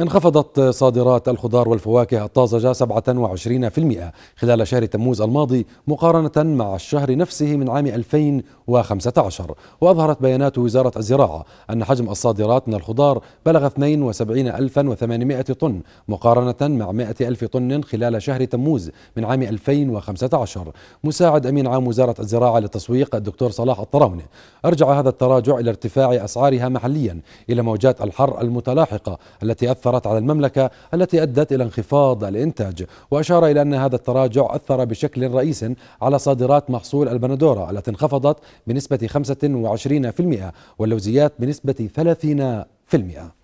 انخفضت صادرات الخضار والفواكه الطازجة 27% خلال شهر تموز الماضي مقارنة مع الشهر نفسه من عام 2015 وأظهرت بيانات وزارة الزراعة أن حجم الصادرات من الخضار بلغ 72800 طن مقارنة مع 100 ألف طن خلال شهر تموز من عام 2015 مساعد أمين عام وزارة الزراعة للتسويق الدكتور صلاح الطراونة أرجع هذا التراجع إلى ارتفاع أسعارها محليا إلى موجات الحر المتلاحقة التي أثر أثرت على المملكة التي أدت إلى انخفاض الإنتاج وأشار إلى أن هذا التراجع أثر بشكل رئيس على صادرات محصول البندورة التي انخفضت بنسبة 25% واللوزيات بنسبة 30%